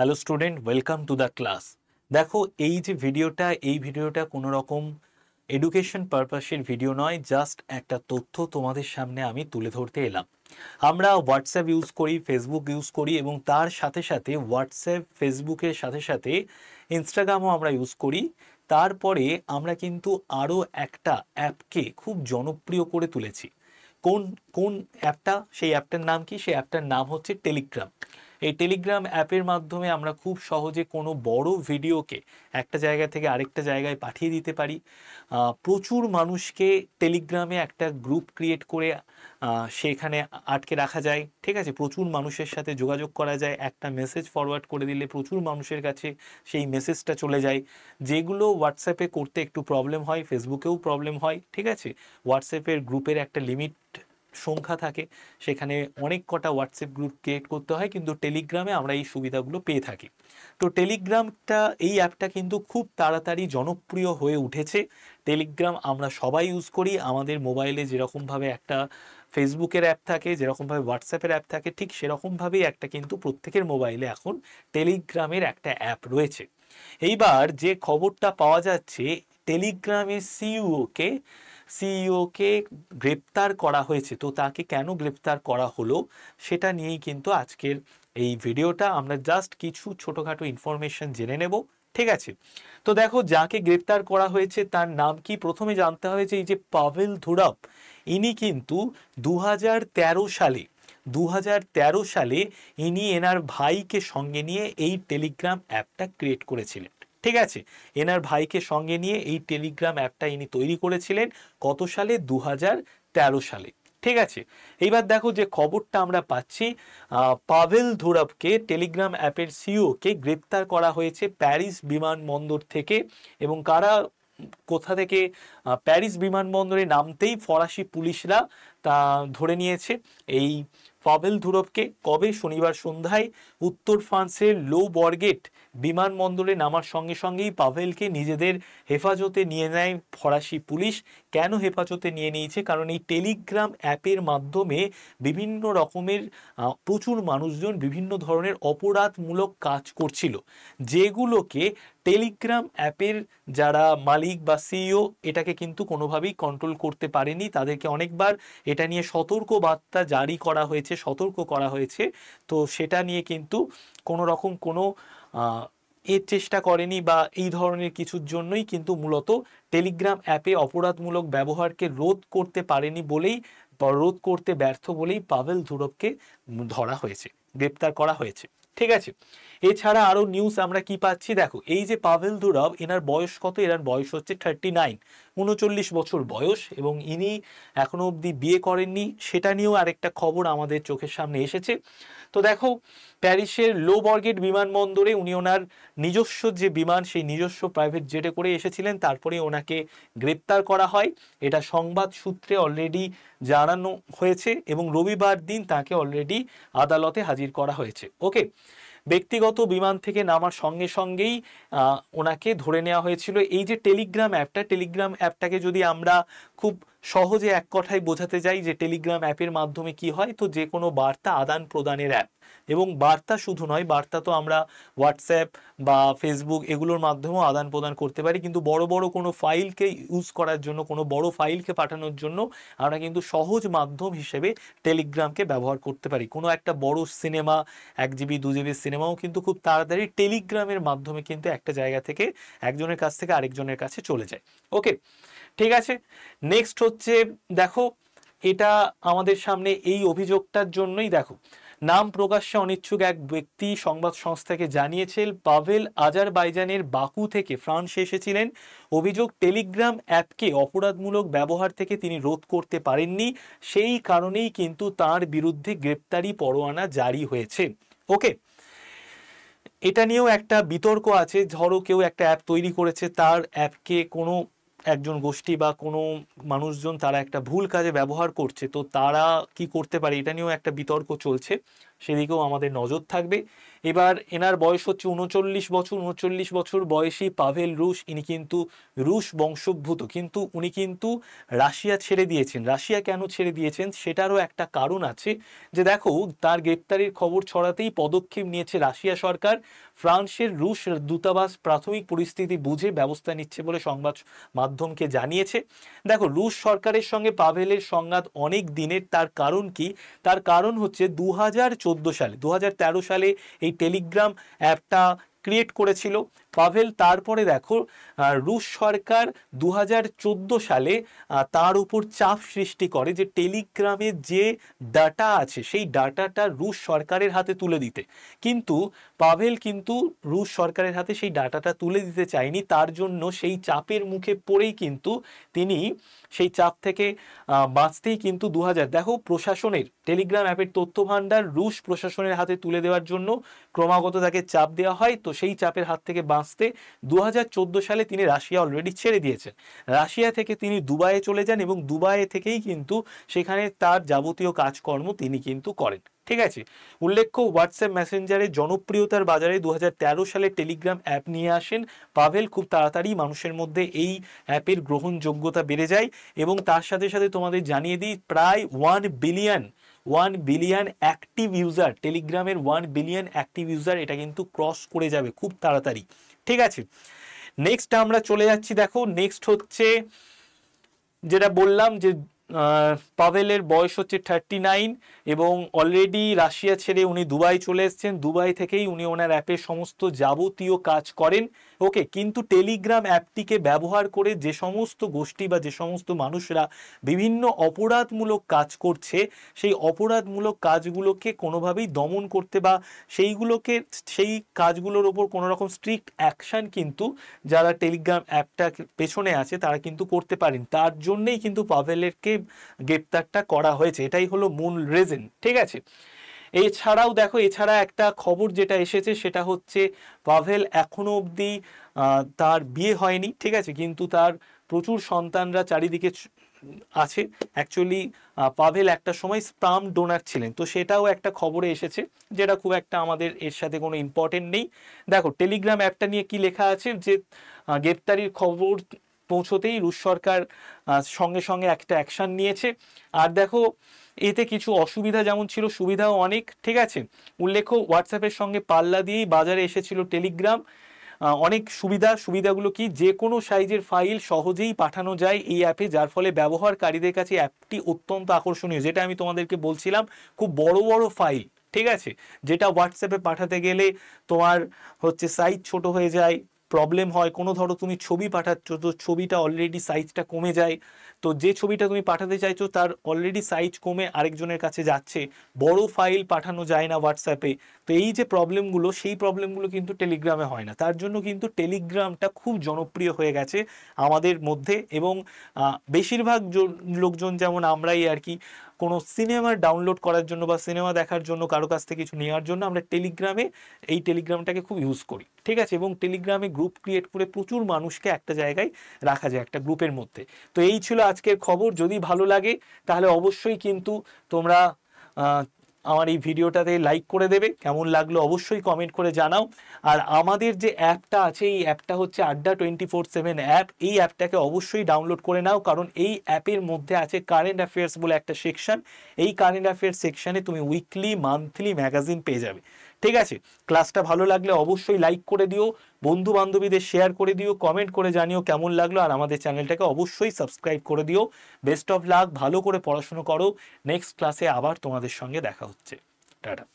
hello student welcome to the class দেখো এই যে ভিডিওটা এই ভিডিওটা কোনো রকম এডুকেশন পারপাসের ভিডিও নয় জাস্ট একটা তথ্য তোমাদের সামনে আমি তুলে ধরতে এলাম আমরা হোয়াটসঅ্যাপ ইউজ করি ফেসবুক ইউজ করি এবং তার সাথে সাথে হোয়াটসঅ্যাপ ফেসবুকের সাথে সাথে ইনস্টাগ্রামও আমরা ইউজ করি তারপরে আমরা কিন্তু আরও একটা অ্যাপকে খুব জনপ্রিয় করে তুলেছি কোন কোন অ্যাপটা সেই অ্যাপটার নাম কি সেই অ্যাপটার নাম হচ্ছে টেলিগ্রাম এই টেলিগ্রাম অ্যাপের মাধ্যমে আমরা খুব সহজে কোনো বড় ভিডিওকে একটা জায়গা থেকে আরেকটা জায়গায় পাঠিয়ে দিতে পারি প্রচুর মানুষকে টেলিগ্রামে একটা গ্রুপ ক্রিয়েট করে সেখানে আটকে রাখা যায় ঠিক আছে প্রচুর মানুষের সাথে যোগাযোগ করা যায় একটা মেসেজ ফরওয়ার্ড করে দিলে প্রচুর মানুষের কাছে সেই মেসেজটা চলে যায় যেগুলো হোয়াটসঅ্যাপে করতে একটু প্রবলেম হয় ফেসবুকেও প্রবলেম হয় ঠিক আছে হোয়াটসঅ্যাপের গ্রুপের একটা লিমিট সংখ্যা থাকে সেখানে অনেক কটা হোয়াটসঅ্যাপ গ্রুপ ক্রিয়েট করতে হয় কিন্তু টেলিগ্রামে আমরা এই সুবিধাগুলো পেয়ে থাকি তো টেলিগ্রামটা এই অ্যাপটা কিন্তু খুব তাড়াতাড়ি জনপ্রিয় হয়ে উঠেছে টেলিগ্রাম আমরা সবাই ইউজ করি আমাদের মোবাইলে যেরকমভাবে একটা ফেসবুকের অ্যাপ থাকে যেরকমভাবে হোয়াটসঅ্যাপের অ্যাপ থাকে ঠিক সেরকমভাবেই একটা কিন্তু প্রত্যেকের মোবাইলে এখন টেলিগ্রামের একটা অ্যাপ রয়েছে এইবার যে খবরটা পাওয়া যাচ্ছে টেলিগ্রামের সিইওকে সিইওকে e গ্রেপ্তার করা হয়েছে তো তাকে কেন গ্রেপ্তার করা হলো সেটা নিয়েই কিন্তু আজকের এই ভিডিওটা আমরা জাস্ট কিছু ছোটোখাটো ইনফরমেশন জেনে নেব ঠিক আছে তো দেখো যাকে গ্রেপ্তার করা হয়েছে তার নাম কি প্রথমে জানতে হয়েছে এই যে পাভেল ধুরাপ ইনি কিন্তু দু সালে দু সালে ইনি এনার ভাইকে সঙ্গে নিয়ে এই টেলিগ্রাম অ্যাপটা ক্রিয়েট করেছিলেন ঠিক আছে এনার ভাইকে সঙ্গে নিয়ে এই টেলিগ্রাম অ্যাপটা ইনি তৈরি করেছিলেন কত সালে দু সালে ঠিক আছে এইবার দেখো যে খবরটা আমরা পাচ্ছি পাভেল ধুরাবকে টেলিগ্রাম অ্যাপের সিওকে গ্রেপ্তার করা হয়েছে প্যারিস বিমানবন্দর থেকে এবং কারা কোথা থেকে প্যারিস বিমানবন্দরে নামতেই ফরাসি পুলিশরা তা ধরে নিয়েছে এই পাভেল ধুরবকে কবে শনিবার সন্ধ্যায় উত্তর ফ্রান্সের লো বর্গেট বিমানবন্দরে নামার সঙ্গে সঙ্গেই পাভেলকে নিজেদের হেফাজতে নিয়ে নেয় ফরাসি পুলিশ কেন হেফাজতে নিয়ে নিয়েছে কারণ এই টেলিগ্রাম অ্যাপের মাধ্যমে বিভিন্ন রকমের প্রচুর মানুষজন বিভিন্ন ধরনের অপরাধমূলক কাজ করছিল যেগুলোকে টেলিগ্রাম অ্যাপের যারা মালিক বা সিইও এটাকে কিন্তু কোনোভাবেই কন্ট্রোল করতে পারেনি তাদেরকে অনেকবার এটা নিয়ে সতর্ক বার্তা জারি করা হয়েছে সতর্ক করা হয়েছে তো সেটা নিয়ে কিন্তু কোনো রকম কোনো এর চেষ্টা করেনি বা এই ধরনের কিছুর জন্যই কিন্তু মূলত টেলিগ্রাম অ্যাপে অপরাধমূলক ব্যবহারকে রোধ করতে পারেনি বলেই রোধ করতে ব্যর্থ বলেই পাভেল ধুরবকে ধরা হয়েছে গ্রেপ্তার করা হয়েছে ঠিক আছে এছাড়া আরও নিউজ আমরা কি পাচ্ছি দেখো এই যে পাভেল দুরব এনার বয়স কত এনার বয়স হচ্ছে থার্টি নাইন উনচল্লিশ বছর বয়স এবং ইনি এখনও অবধি বিয়ে করেননি সেটা নিয়েও আরেকটা খবর আমাদের চোখের সামনে এসেছে তো দেখো প্যারিসের লো বর্গেট বিমানবন্দরে উনি ওনার নিজস্ব যে বিমান সেই নিজস্ব প্রাইভেট জেটে করে এসেছিলেন তারপরে ওনাকে গ্রেপ্তার করা হয় এটা সংবাদ সূত্রে অলরেডি জানানো হয়েছে এবং রবিবার দিন তাকে অলরেডি আদালতে হাজির করা হয়েছে ওকে ব্যক্তিগত বিমান থেকে নামার সঙ্গে সঙ্গেই ওনাকে ধরে নেওয়া হয়েছিল এই যে টেলিগ্রাম অ্যাপটা টেলিগ্রাম অ্যাপটাকে যদি আমরা খুব সহজে এক কথায় বোঝাতে যাই যে টেলিগ্রাম অ্যাপের মাধ্যমে কি হয় তো যে কোনো বার্তা আদান প্রদানের অ্যাপ এবং বার্তা শুধু নয় বার্তা তো আমরা হোয়াটসঅ্যাপ বা ফেসবুক এগুলোর মাধ্যমেও আদান প্রদান করতে পারি কিন্তু বড় বড় কোনো ফাইলকে ইউজ করার জন্য কোনো বড় ফাইলকে পাঠানোর জন্য আমরা কিন্তু সহজ মাধ্যম হিসেবে টেলিগ্রামকে ব্যবহার করতে পারি কোনো একটা বড় সিনেমা এক জিবি দু জিবি সিনেমাও কিন্তু খুব তাড়াতাড়ি টেলিগ্রামের মাধ্যমে কিন্তু একটা জায়গা থেকে একজনের কাছ থেকে আরেকজনের কাছে চলে যায় ওকে ঠিক আছে নেক্সট হচ্ছে দেখো এটা আমাদের সামনে এই অভিযোগটার জন্যই দেখো নাম প্রকাশ্যে অনিচ্ছুক এক ব্যক্তি সংবাদ সংস্থাকে জানিয়েছেন পাভেল আজারবাইজানের বাকু থেকে ফ্রান্সে এসেছিলেন অভিযোগ টেলিগ্রাম অ্যাপকে অপরাধমূলক ব্যবহার থেকে তিনি রোধ করতে পারেননি সেই কারণেই কিন্তু তার বিরুদ্ধে গ্রেপ্তারি পরোয়ানা জারি হয়েছে ওকে এটা নিয়েও একটা বিতর্ক আছে ধরো কেউ একটা অ্যাপ তৈরি করেছে তার অ্যাপকে কোনো একজন গোষ্ঠী বা কোনো মানুষজন তারা একটা ভুল কাজে ব্যবহার করছে তো তারা কি করতে পারে এটা নিয়েও একটা বিতর্ক চলছে সেদিকেও আমাদের নজর থাকবে এবার এনার বয়স হচ্ছে উনচল্লিশ বছর উনচল্লিশ বছর বয়সী পাভেল রুশ ইনি কিন্তু রুশ বংশোদ্ভূত কিন্তু উনি কিন্তু রাশিয়া ছেড়ে দিয়েছেন রাশিয়া কেন ছেড়ে দিয়েছেন সেটারও একটা কারণ আছে যে দেখো তার গ্রেপ্তারির খবর ছড়াতেই পদক্ষেপ নিয়েছে রাশিয়া সরকার ফ্রান্সের রুশ দূতাবাস প্রাথমিক পরিস্থিতি বুঝে ব্যবস্থা নিচ্ছে বলে সংবাদ মাধ্যমকে জানিয়েছে দেখো রুশ সরকারের সঙ্গে পাভেলের সংঘাত অনেক দিনের তার কারণ কি তার কারণ হচ্ছে দু সালে দু সালে এই টেলিগ্রাম অ্যাপটা ক্রিয়েট করেছিল পাভেল তারপরে দেখো রুশ সরকার দু সালে তার উপর চাপ সৃষ্টি করে যে টেলিগ্রামের যে ডাটা আছে সেই ডাটাটা রুশ সরকারের হাতে তুলে দিতে কিন্তু পাভেল কিন্তু রুশ সরকারের হাতে সেই ডাটাটা তুলে দিতে চায়নি তার জন্য সেই চাপের মুখে পড়েই কিন্তু তিনি সেই চাপ থেকে বাঁচতেই কিন্তু দু দেখো প্রশাসনের টেলিগ্রাম অ্যাপের তথ্য ভাণ্ডার রুশ প্রশাসনের হাতে তুলে দেওয়ার জন্য ক্রমাগত তাকে চাপ দেওয়া হয় তো সেই চাপের হাত থেকে বাঁচ আসতে দু সালে তিনি রাশিয়া অলরেডি ছেড়ে দিয়েছেন রাশিয়া থেকে তিনি দুবাইয়ে চলে যান এবং দুবাইয়ে থেকেই কিন্তু সেখানে তার যাবতীয় কাজকর্ম তিনি কিন্তু করেন ঠিক আছে উল্লেখ্য হোয়াটসঅ্যাপ মেসেঞ্জারে জনপ্রিয়তার বাজারে দু সালে টেলিগ্রাম অ্যাপ নিয়ে আসেন পাভেল খুব তাড়াতাড়ি মানুষের মধ্যে এই অ্যাপের গ্রহণযোগ্যতা বেড়ে যায় এবং তার সাথে সাথে তোমাদের জানিয়ে দিই প্রায় one billion one billion active user টেলিগ্রামের ওয়ান বিলিয়ন অ্যাক্টিভ ইউজার এটা কিন্তু ক্রস করে যাবে খুব তাড়াতাড়ি ঠিক আছে নেক্সট আমরা চলে যাচ্ছি দেখো নেক্সট হচ্ছে যেটা বললাম যে পাভেলের বয়স হচ্ছে থার্টি নাইন এবং অলরেডি রাশিয়া ছেড়ে উনি দুবাই চলে এসছেন দুবাই থেকেই উনি ওনার অ্যাপের সমস্ত যাবতীয় কাজ করেন ওকে কিন্তু টেলিগ্রাম অ্যাপটিকে ব্যবহার করে যে সমস্ত গোষ্ঠী বা যে সমস্ত মানুষরা বিভিন্ন অপরাধমূলক কাজ করছে সেই অপরাধমূলক কাজগুলোকে কোনোভাবেই দমন করতে বা সেইগুলোকে সেই কাজগুলোর ওপর কোনোরকম স্ট্রিক্ট অ্যাকশান কিন্তু যারা টেলিগ্রাম অ্যাপটা পেছনে আছে তারা কিন্তু করতে পারেন তার জন্যেই কিন্তু পাভেলেরকে গ্রেপ্তারটা করা হয়েছে এটাই হলো মূল রিজন ঠিক আছে এছাড়াও দেখো এছাড়া একটা খবর যেটা এসেছে সেটা হচ্ছে পাভেল এখনো অবধি তার বিয়ে হয়নি ঠিক আছে কিন্তু তার প্রচুর সন্তানরা চারিদিকে আছে অ্যাকচুয়ালি পাভেল একটা সময় স্প্রাম ডোনার ছিলেন তো সেটাও একটা খবরে এসেছে যেটা খুব একটা আমাদের এর সাথে কোনো ইম্পর্টেন্ট নেই দেখো টেলিগ্রাম অ্যাপটা নিয়ে কি লেখা আছে যে গ্রেপ্তারির খবর পৌঁছতেই রুশ সরকার সঙ্গে সঙ্গে একটা অ্যাকশান নিয়েছে আর দেখো এতে কিছু অসুবিধা যেমন ছিল সুবিধাও অনেক ঠিক আছে উল্লেখ্য হোয়াটসঅ্যাপের সঙ্গে পাল্লা দিয়েই বাজারে এসেছিল টেলিগ্রাম অনেক সুবিধা সুবিধাগুলো কি যে কোনো সাইজের ফাইল সহজেই পাঠানো যায় এই অ্যাপে যার ফলে ব্যবহারকারীদের কাছে অ্যাপটি অত্যন্ত আকর্ষণীয় যেটা আমি তোমাদেরকে বলছিলাম খুব বড় বড় ফাইল ঠিক আছে যেটা হোয়াটসঅ্যাপে পাঠাতে গেলে তোমার হচ্ছে সাইজ ছোট হয়ে যায় প্রবলেম হয় কোনো ধরো তুমি ছবি পাঠাচ্ছ তো ছবিটা অলরেডি সাইজটা কমে যায় তো যে ছবিটা তুমি পাঠাতে চাইছো তার অলরেডি সাইজ কমে আরেকজনের কাছে যাচ্ছে বড় ফাইল পাঠানো যায় না হোয়াটসঅ্যাপে তো এই যে প্রবলেমগুলো সেই প্রবলেমগুলো কিন্তু টেলিগ্রামে হয় না তার জন্য কিন্তু টেলিগ্রামটা খুব জনপ্রিয় হয়ে গেছে আমাদের মধ্যে এবং বেশিরভাগ লোকজন যেমন আমরাই আর কি কোনো সিনেমা ডাউনলোড করার জন্য বা সিনেমা দেখার জন্য কারো কাছ থেকে কিছু নেওয়ার জন্য আমরা টেলিগ্রামে এই টেলিগ্রামটাকে খুব ইউজ করি ঠিক আছে এবং টেলিগ্রামে গ্রুপ ক্রিয়েট করে প্রচুর মানুষকে একটা জায়গায় রাখা যায় একটা গ্রুপের মধ্যে তো এই ছিল আজকের খবর যদি ভালো লাগে তাহলে অবশ্যই কিন্তু তোমরা আমার এই ভিডিওটাতে লাইক করে দেবে কেমন লাগলো অবশ্যই কমেন্ট করে জানাও আর আমাদের যে অ্যাপটা আছে এই অ্যাপটা হচ্ছে আড্ডা টোয়েন্টি ফোর সেভেন অ্যাপ এই অ্যাপটাকে অবশ্যই ডাউনলোড করে নাও কারণ এই অ্যাপের মধ্যে আছে কারেন্ট অ্যাফেয়ার্স বলে একটা সেকশন এই কারেন্ট অ্যাফেয়ার্স সেকশনে তুমি উইকলি মান্থলি ম্যাগাজিন পেয়ে যাবে ঠিক আছে ক্লাসটা ভালো লাগলে অবশ্যই লাইক করে দিও বন্ধু বান্ধবীদের শেয়ার করে দিও কমেন্ট করে জানিও কেমন লাগলো আর আমাদের চ্যানেলটাকে অবশ্যই সাবস্ক্রাইব করে দিও বেস্ট অফ লাক ভালো করে পড়াশুনো করো নেক্সট ক্লাসে আবার তোমাদের সঙ্গে দেখা Sí, claro